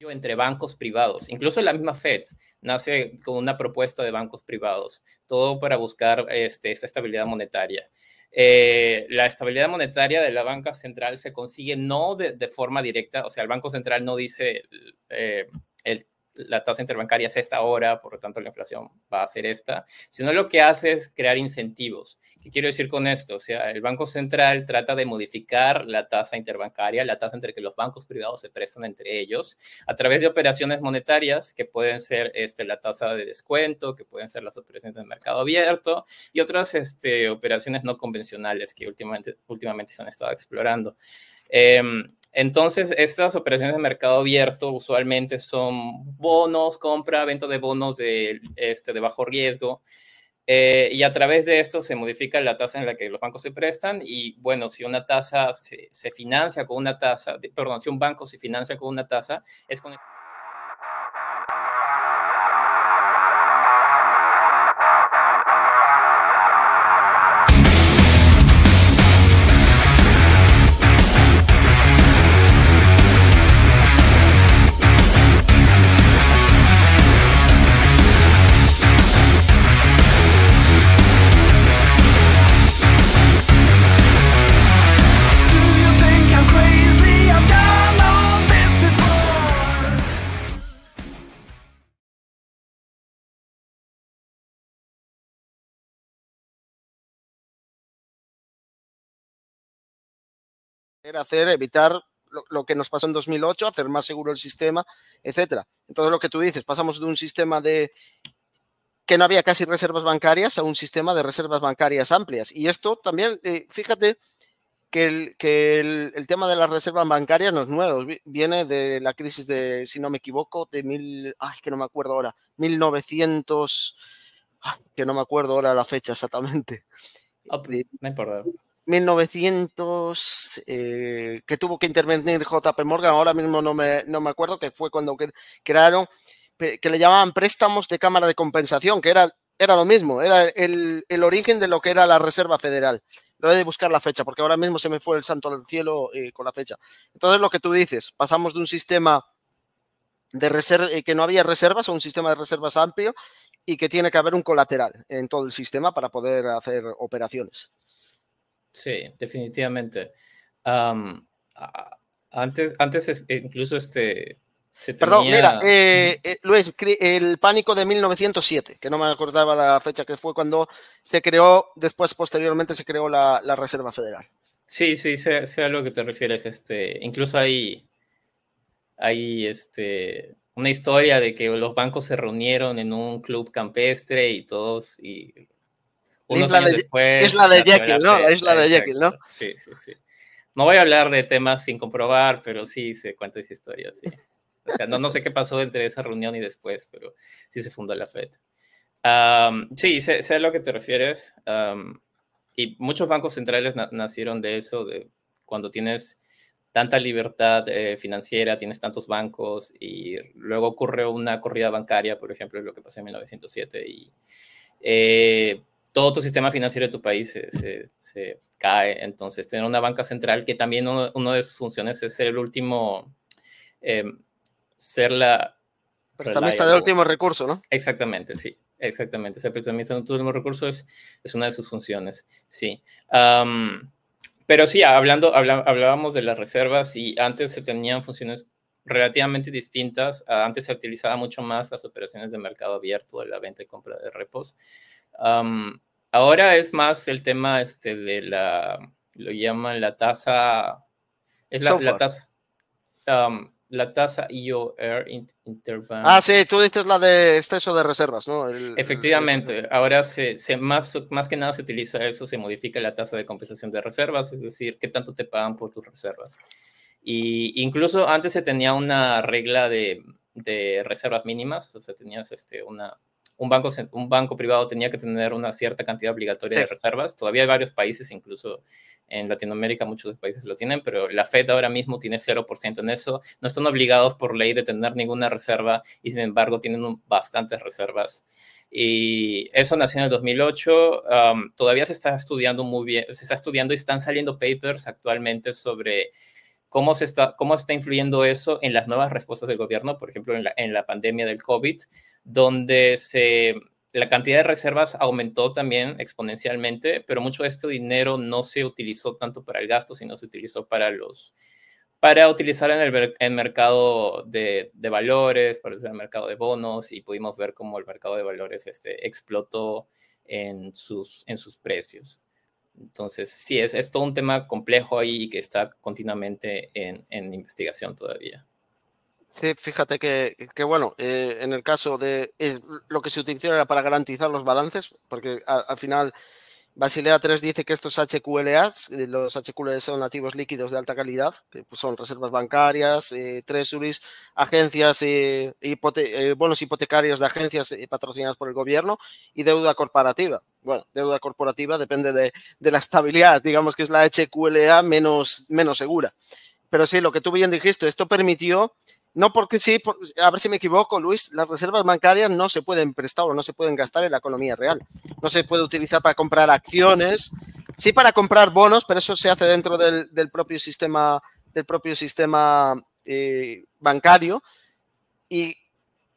entre bancos privados. Incluso la misma Fed nace con una propuesta de bancos privados, todo para buscar este, esta estabilidad monetaria. Eh, la estabilidad monetaria de la banca central se consigue no de, forma directa, o sea, el Banco Central no dice... Eh, la tasa interbancaria es esta ahora, por lo tanto la inflación va a ser esta, sino lo que hace es crear incentivos. ¿Qué quiero decir con esto? O sea, el Banco Central trata de modificar la tasa interbancaria, la tasa entre que los bancos privados se prestan entre ellos, a través de operaciones monetarias que pueden ser este, la tasa de descuento, que pueden ser las operaciones del mercado abierto y otras este, operaciones no convencionales que últimamente, últimamente se han estado explorando. Eh, entonces, estas operaciones de mercado abierto usualmente son bonos, compra, venta de bonos de, este, de bajo riesgo. Eh, y a través de esto se modifica la tasa en la que los bancos se prestan y bueno, si una tasa se, se financia con una tasa, perdón, si un banco se financia con una tasa, es con... hacer, evitar lo, que nos pasó en 2008, hacer más seguro el sistema, etcétera. Entonces, lo que tú dices, pasamos de un sistema de que no había casi reservas bancarias a un sistema de reservas bancarias amplias. Y esto también, eh, fíjate que, el, tema de las reservas bancarias no es nuevo, viene de la crisis de, si no me equivoco, de mil, ay, que no me acuerdo ahora, 1900, ah, que no me acuerdo ahora la fecha exactamente. Ah, pues, no importa. 1900 eh, que tuvo que intervenir JP Morgan, ahora mismo no me, no me acuerdo, que fue cuando crearon, que le llamaban préstamos de cámara de compensación, que era, era lo mismo, era el, el origen de lo que era la Reserva Federal. Lo he de buscar la fecha, porque ahora mismo se me fue el santo del cielo eh, con la fecha. Entonces, lo que tú dices, pasamos de un sistema de reserva, eh, que no había reservas a un sistema de reservas amplio y que tiene que haber un colateral en todo el sistema para poder hacer operaciones. Sí, definitivamente. antes, antes eh, incluso este... Se tenía... Perdón, mira, eh, eh, Luis, el pánico de 1907, que no me acordaba la fecha que fue cuando se creó, después posteriormente se creó la, Reserva Federal. Sí, sí, sé, a lo que te refieres. Este, incluso hay, hay este, una historia de que los bancos se reunieron en un club campestre y todos, y es de, después, Jekyll, ¿no? La isla de Jekyll, ¿no? Sí, sí, sí. No voy a hablar de temas sin comprobar, pero sí sé cuántas historias, sí. O sea, no, no sé qué pasó entre esa reunión y después, pero sí se fundó la FED. sí, sé, a lo que te refieres. y muchos bancos centrales nacieron de eso, de cuando tienes tanta libertad eh, financiera, tienes tantos bancos y luego ocurre una corrida bancaria, por ejemplo, lo que pasó en 1907 y eh, todo tu sistema financiero de tu país se, cae. Entonces, tener una banca central que también una de sus funciones es ser el último, em, ser la... prestamista de último recurso, ¿no? Exactamente, sí. Exactamente, ser prestamista de último recurso es, es, una de sus funciones, sí. pero sí, hablando, hablábamos de las reservas y antes se tenían funciones relativamente distintas. antes se utilizaba mucho más las operaciones de mercado abierto de la venta y compra de repos ahora es más el tema este de la, lo llaman la tasa, es la, tasa, la tasa IOR Interbank. Ah, sí, tú dices la de exceso de reservas, ¿no? Efectivamente, ahora se, se, más, más que nada se utiliza eso, se modifica la tasa de compensación de reservas, es decir, qué tanto te pagan por tus reservas. Y incluso antes se tenía una regla de, de reservas mínimas, o sea, tenías este, una, un banco, un banco privado tenía que tener una cierta cantidad obligatoria de reservas. Todavía hay varios países, incluso en Latinoamérica muchos países lo tienen, pero la Fed ahora mismo tiene 0% en eso. No están obligados por ley de tener ninguna reserva y sin embargo tienen bastantes reservas. Y eso nació en el 2008. todavía se está estudiando muy bien, se está estudiando y están saliendo papers actualmente sobre cómo, se está, cómo está influyendo eso en las nuevas respuestas del gobierno, por ejemplo, en la, pandemia del COVID, donde la cantidad de reservas aumentó también exponencialmente, pero mucho de este dinero no se utilizó tanto para el gasto, sino se utilizó para los para utilizar en el, mercado de, valores, para en el mercado de bonos, y pudimos ver cómo el mercado de valores este, explotó en sus, en sus precios. Entonces, sí, es, todo un tema complejo ahí y que está continuamente en, investigación todavía. Sí, fíjate que, bueno, eh, en el caso de eh, lo que se utilizó era para garantizar los balances, porque al final Basilea 3 dice que estos HQLAs, eh, los HQLA son nativos líquidos de alta calidad, que pues, son reservas bancarias, eh, treasuries, agencias, y... hipotecarios de agencias patrocinadas por el gobierno y deuda corporativa bueno, deuda corporativa depende de, la estabilidad, digamos que es la HQLA menos, menos segura. Pero sí, lo que tú bien dijiste, esto permitió, no porque sí, a ver si me equivoco, Luis, las reservas bancarias no se pueden prestar o no se pueden gastar en la economía real. No se puede utilizar para comprar acciones, sí para comprar bonos, pero eso se hace dentro del, propio sistema, del propio sistema eh, bancario. Y,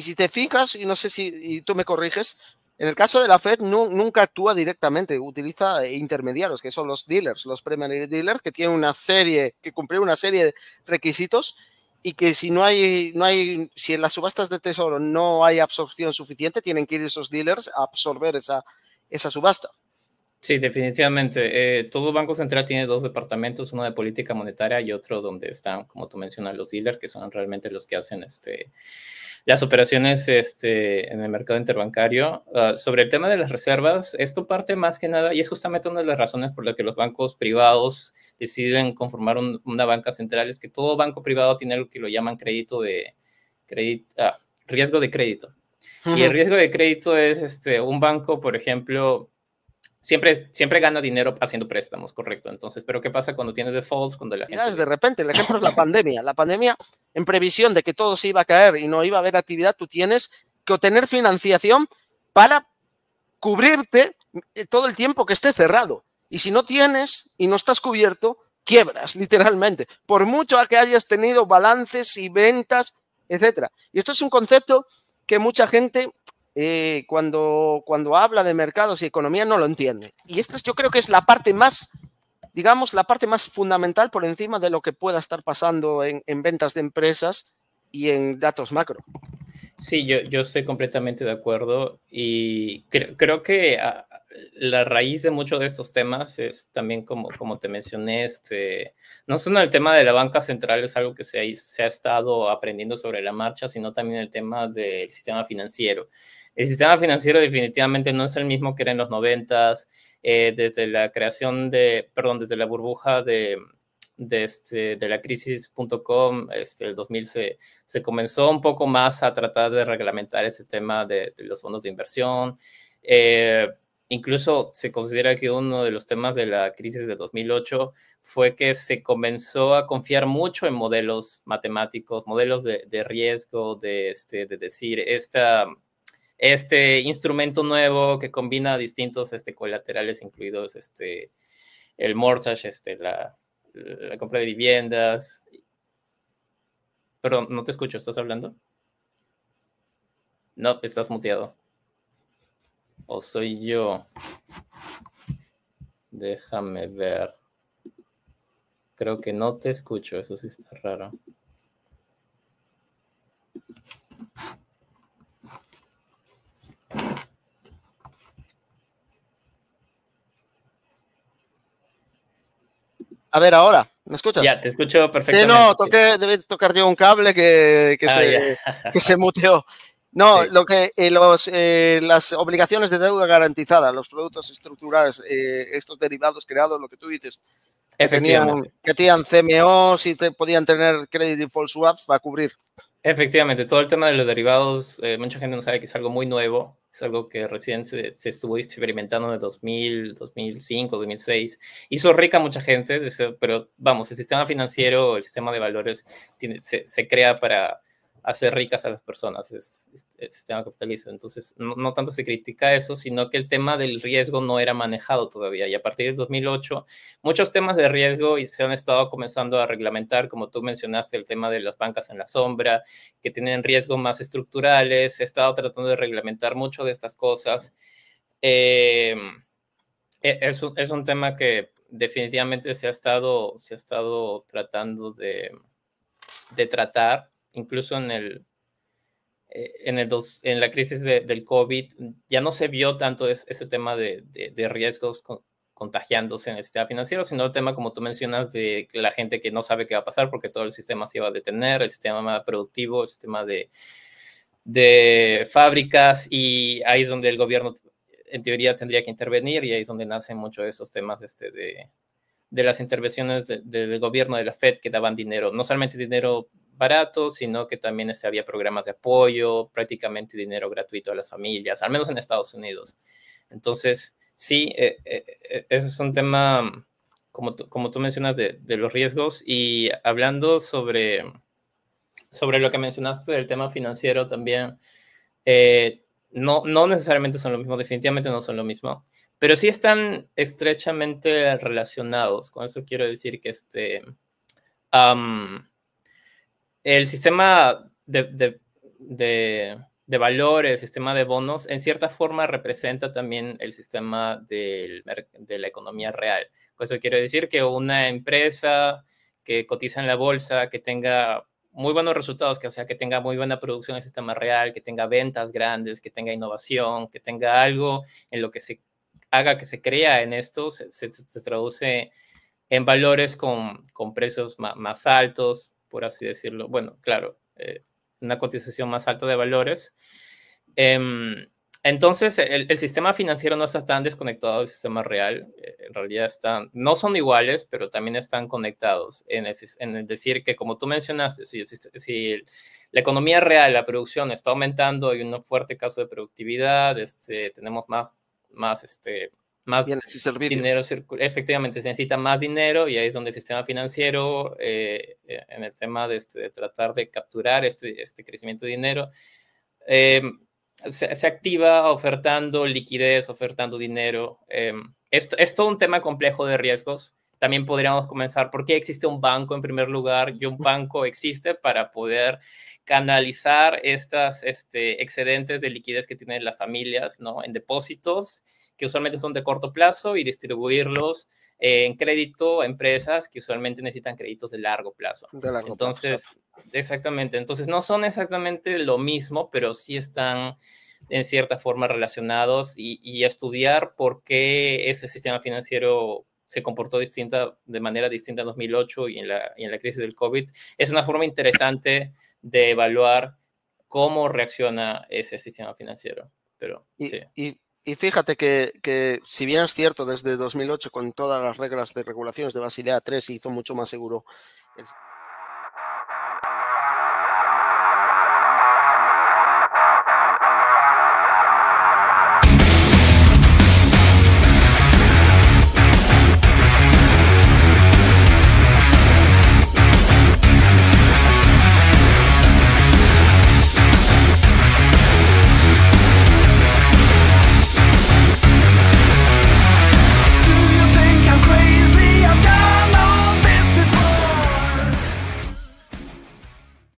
si te fijas, y no sé si tú me corriges, en el caso de la Fed, nunca actúa directamente, utiliza eh, intermediarios, que son los dealers, los primary dealers, que tienen una serie, que cumplir una serie de requisitos y que si no hay, no hay, si en las subastas de tesoro no hay absorción suficiente, tienen que ir esos dealers a absorber esa, esa subasta. Sí, definitivamente. Eh, todo banco central tiene dos departamentos, uno de política monetaria y otro donde están, como tú mencionas, los dealers, que son realmente los que hacen este las operaciones este, en el mercado interbancario. Ah, sobre el tema de las reservas, esto parte más que nada, y es justamente una de las razones por las que los bancos privados deciden conformar una banca central, es que todo banco privado tiene lo que lo llaman crédito de crédito, ah, riesgo de crédito. Y el riesgo de crédito es este, un banco, por ejemplo, Siempre, gana dinero haciendo préstamos, correcto. Entonces, pero ¿qué pasa cuando tiene defaults? Cuando la gente... De repente, el ejemplo es la pandemia. La pandemia, en previsión de que todo se iba a caer y no iba a haber actividad, tú tienes que obtener financiación para cubrirte eh, todo el tiempo que esté cerrado. Y si no tienes y no estás cubierto, quiebras, literalmente. Por mucho a que hayas tenido balances y ventas, etcétera. Y esto es un concepto que mucha gente eh, cuando, cuando habla de mercados y economía no lo entiende. Y esta yo creo que es la parte más, digamos, la parte más fundamental por encima de lo que pueda estar pasando en ventas de empresas y en datos macro. Sí, yo, estoy completamente de acuerdo y creo que ah, la raíz de muchos de estos temas es también, como, como te mencioné, este, no solo el tema de la banca central es algo que se ha, se ha estado aprendiendo sobre la marcha, sino también el tema del sistema financiero. El sistema financiero definitivamente no es el mismo que era en los noventas, eh, desde la creación de, perdón, desde la burbuja de este, de, la crisis.com, este, el 2000 se, comenzó un poco más a tratar de reglamentar ese tema de, los fondos de inversión. Eh, incluso se considera que uno de los temas de la crisis de 2008 fue que se comenzó a confiar mucho en modelos matemáticos, modelos de, riesgo, de, este, decir, este instrumento nuevo que combina distintos este, colaterales, incluidos este, el mortgage, este, la, eh, la compra de viviendas. Perdón, no te escucho, ¿estás hablando? No, estás muteado. ¿O soy yo? Déjame ver. Creo que no te escucho, eso sí está raro. A ver, ahora, ¿me escuchas? Ya, te escucho perfectamente. Sí, no, toqué, debe tocar yo un cable que, ah, se, que muteó. No, lo que eh, los, eh, las obligaciones de deuda garantizada, los productos estructurales, eh, estos derivados creados, lo que tú dices, que tenían, que tenían CMOs y te, podían tener credit default swaps para cubrir. Efectivamente, todo el tema de los derivados, mucha gente no sabe que es algo muy nuevo es algo que recién se, estuvo experimentando en 2000, 2005, 2006. Hizo rica mucha gente, pero vamos, el sistema financiero, el sistema de valores tiene, se crea para hacer ricas a las personas, es, el sistema capitalista. Entonces, no, tanto se critica eso, sino que el tema del riesgo no era manejado todavía. Y a partir de 2008, muchos temas de riesgo y se han estado comenzando a reglamentar, como tú mencionaste, el tema de las bancas en la sombra, que tienen riesgos más estructurales. Se ha estado tratando de reglamentar mucho de estas cosas. Eh, e, es, un tema que definitivamente se ha estado, se ha estado tratando de, de tratar incluso en el eh, en, el en la crisis del COVID ya no se vio tanto ese tema de, riesgos contagiándose en el sistema financiero, sino el tema, como tú mencionas, de la gente que no sabe qué va a pasar porque todo el sistema se iba a detener, el sistema productivo, el sistema de, de fábricas y ahí es donde el gobierno en teoría tendría que intervenir y ahí es donde nacen muchos de esos temas este, de, las intervenciones del gobierno de la Fed que daban dinero, no solamente dinero barato, sino que también este, había programas de apoyo, prácticamente dinero gratuito a las familias, al menos en Estados Unidos. Entonces, sí, eh, eh, eh eso es un tema, como, tú, como tú mencionas, de, los riesgos. Y hablando sobre, sobre lo que mencionaste del tema financiero también, eh, no, no necesariamente son lo mismo, definitivamente no son lo mismo, pero sí están estrechamente relacionados. Con eso quiero decir que este el sistema de, valores, el sistema de bonos, en cierta forma representa también el sistema de la economía real. Pues eso quiere decir que una empresa que cotiza en la bolsa, que tenga muy buenos resultados, que sea que tenga muy buena producción en el sistema real, que tenga ventas grandes, que tenga innovación, que tenga algo en lo que se haga que se crea en esto, se, traduce en valores con, precios más altos, por así decirlo. Bueno, claro, eh, una cotización más alta de valores. Em, entonces, el, sistema financiero no está tan desconectado del sistema real. Eh, en realidad están, no son iguales, pero también están conectados. En en decir que, como tú mencionaste, si, la economía real, la producción está aumentando, hay un fuerte caso de productividad, este, tenemos más, más este, más dinero efectivamente se necesita más dinero y ahí es donde el sistema financiero eh, eh, en el tema de, este, tratar de capturar este, este crecimiento de dinero em, se, activa ofertando liquidez ofertando dinero em, esto es, todo un tema complejo de riesgos también podríamos comenzar por qué existe un banco en primer lugar y un banco existe para poder canalizar estas este, excedentes de liquidez que tienen las familias ¿no? en depósitos que usualmente son de corto plazo y distribuirlos en crédito a empresas que usualmente necesitan créditos de largo plazo. De largo Entonces, Exactamente. Entonces, no son exactamente lo mismo, pero sí están en cierta forma relacionados y, y, estudiar por qué ese sistema financiero se comportó distinta, de manera distinta en 2008 y en, la, crisis del COVID, es una forma interesante de evaluar cómo reacciona ese sistema financiero. Pero, y, fíjate que, si bien es cierto, desde 2008, con todas las reglas de regulaciones de Basilea III, se hizo mucho más seguro. El...